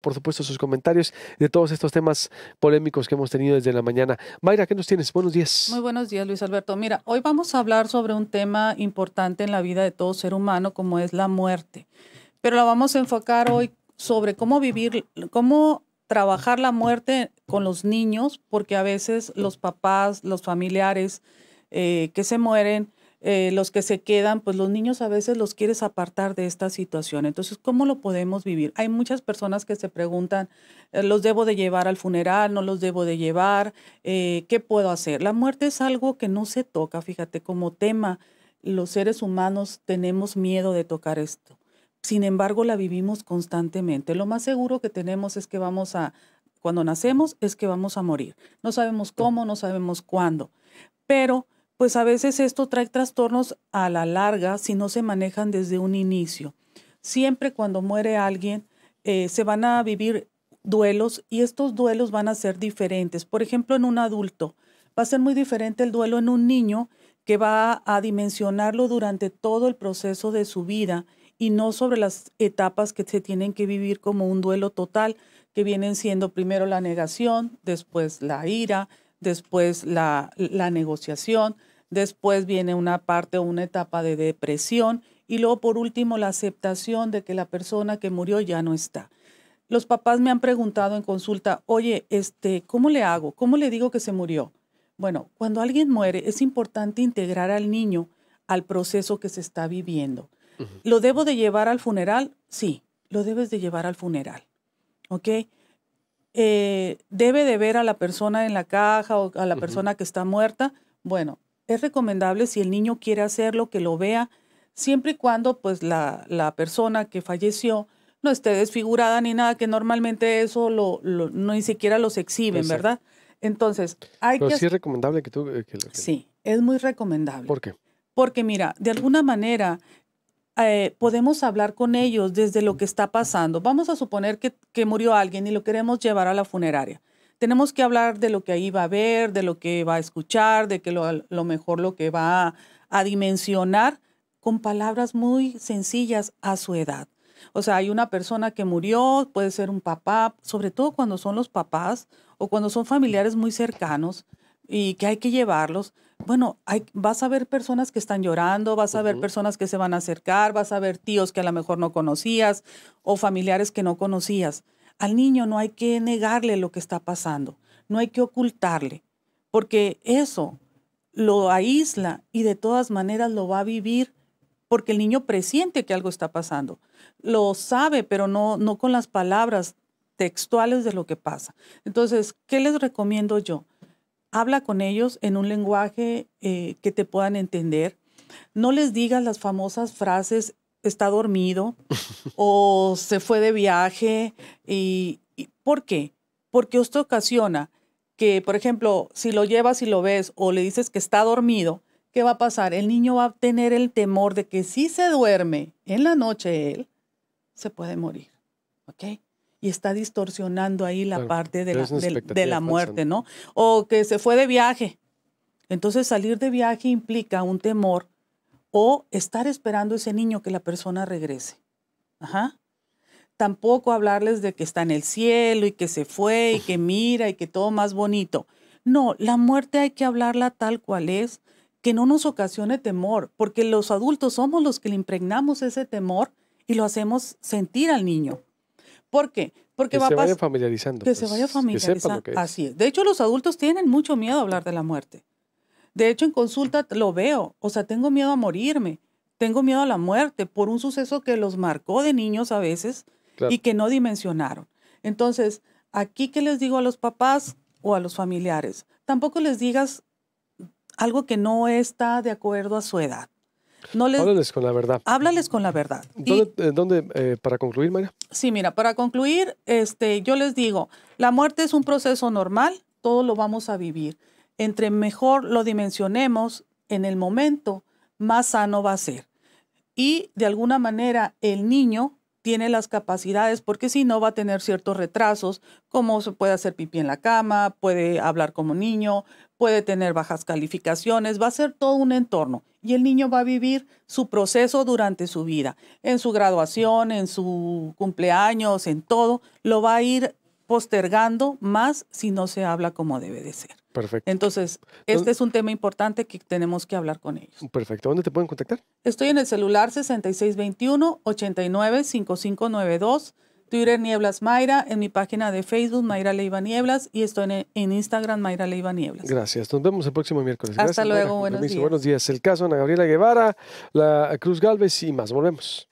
por supuesto, sus comentarios de todos estos temas polémicos que hemos tenido desde la mañana. Mayra, ¿qué nos tienes? Buenos días. Muy buenos días, Luis Alberto. Mira, hoy vamos a hablar sobre un tema importante en la vida de todo ser humano, como es la muerte. Pero la vamos a enfocar hoy sobre cómo vivir, cómo trabajar la muerte con los niños, porque a veces los papás, los familiares eh, que se mueren, eh, los que se quedan, pues los niños a veces los quieres apartar de esta situación. Entonces, ¿cómo lo podemos vivir? Hay muchas personas que se preguntan, eh, ¿los debo de llevar al funeral? ¿No los debo de llevar? Eh, ¿Qué puedo hacer? La muerte es algo que no se toca, fíjate, como tema, los seres humanos tenemos miedo de tocar esto. Sin embargo, la vivimos constantemente. Lo más seguro que tenemos es que vamos a, cuando nacemos, es que vamos a morir. No sabemos cómo, no sabemos cuándo. Pero pues a veces esto trae trastornos a la larga si no se manejan desde un inicio. Siempre cuando muere alguien, eh, se van a vivir duelos y estos duelos van a ser diferentes. Por ejemplo, en un adulto, va a ser muy diferente el duelo en un niño que va a dimensionarlo durante todo el proceso de su vida y no sobre las etapas que se tienen que vivir como un duelo total, que vienen siendo primero la negación, después la ira, después la, negociación, después viene una parte o una etapa de depresión y luego por último la aceptación de que la persona que murió ya no está. Los papás me han preguntado en consulta, oye, este, ¿cómo le hago? ¿Cómo le digo que se murió? Bueno, cuando alguien muere es importante integrar al niño al proceso que se está viviendo. ¿Lo debo de llevar al funeral? Sí, lo debes de llevar al funeral. ¿Ok? Eh, debe de ver a la persona en la caja o a la persona que está muerta. Bueno, es recomendable si el niño quiere hacerlo, que lo vea, siempre y cuando pues la, persona que falleció no esté desfigurada ni nada, que normalmente eso lo, no ni siquiera los exhiben, ¿verdad? Entonces, hay Pero que... sí es recomendable que tú... Eh, sí, es muy recomendable. ¿Por qué? Porque mira, de alguna manera eh, podemos hablar con ellos desde lo que está pasando. Vamos a suponer que, murió alguien y lo queremos llevar a la funeraria. Tenemos que hablar de lo que ahí va a ver, de lo que va a escuchar, de que lo, mejor lo que va a dimensionar con palabras muy sencillas a su edad. O sea, hay una persona que murió, puede ser un papá, sobre todo cuando son los papás o cuando son familiares muy cercanos y que hay que llevarlos. Bueno, hay, vas a ver personas que están llorando, vas a ver personas que se van a acercar, vas a ver tíos que a lo mejor no conocías o familiares que no conocías. Al niño no hay que negarle lo que está pasando, no hay que ocultarle, porque eso lo aísla y de todas maneras lo va a vivir porque el niño presiente que algo está pasando. Lo sabe, pero no, no con las palabras textuales de lo que pasa. Entonces, ¿qué les recomiendo yo? habla con ellos en un lenguaje eh, que te puedan entender. No les digas las famosas frases, está dormido o se fue de viaje. Y, ¿Por qué? Porque esto ocasiona que, por ejemplo, si lo llevas y lo ves o le dices que está dormido, ¿qué va a pasar? El niño va a tener el temor de que si se duerme en la noche él, se puede morir. ¿Ok? y está distorsionando ahí la parte de la, la muerte, ¿no? O que se fue de viaje. Entonces salir de viaje implica un temor o estar esperando ese niño que la persona regrese. Ajá. Tampoco hablarles de que está en el cielo y que se fue y que mira y que todo más bonito. No, la muerte hay que hablarla tal cual es, que no nos ocasione temor, porque los adultos somos los que le impregnamos ese temor y lo hacemos sentir al niño. ¿Por qué? Porque que va se vaya familiarizando. Que se pues, vaya familiarizando. Así es. De hecho, los adultos tienen mucho miedo a hablar de la muerte. De hecho, en consulta lo veo. O sea, tengo miedo a morirme. Tengo miedo a la muerte por un suceso que los marcó de niños a veces y que no dimensionaron. Entonces, aquí que les digo a los papás o a los familiares, tampoco les digas algo que no está de acuerdo a su edad. Háblales con la verdad. Háblales con la verdad. ¿Dónde, eh, eh, para concluir, María? Sí, mira, para concluir, este, yo les digo, la muerte es un proceso normal, todo lo vamos a vivir. Entre mejor lo dimensionemos en el momento, más sano va a ser. Y de alguna manera el niño tiene las capacidades, porque si no va a tener ciertos retrasos, como se puede hacer pipí en la cama, puede hablar como niño, puede tener bajas calificaciones, va a ser todo un entorno y el niño va a vivir su proceso durante su vida, en su graduación, en su cumpleaños, en todo, lo va a ir postergando más si no se habla como debe de ser. Perfecto. Entonces, este es un tema importante que tenemos que hablar con ellos. Perfecto. ¿Dónde te pueden contactar? Estoy en el celular 6621-895592, Twitter Nieblas Mayra, en mi página de Facebook Mayra Leiva Nieblas y estoy en, Instagram Mayra Leiva Nieblas. Gracias. Nos vemos el próximo miércoles. Hasta luego. Buenos días. buenos días. El caso Ana Gabriela Guevara, la Cruz Galvez y más. Volvemos.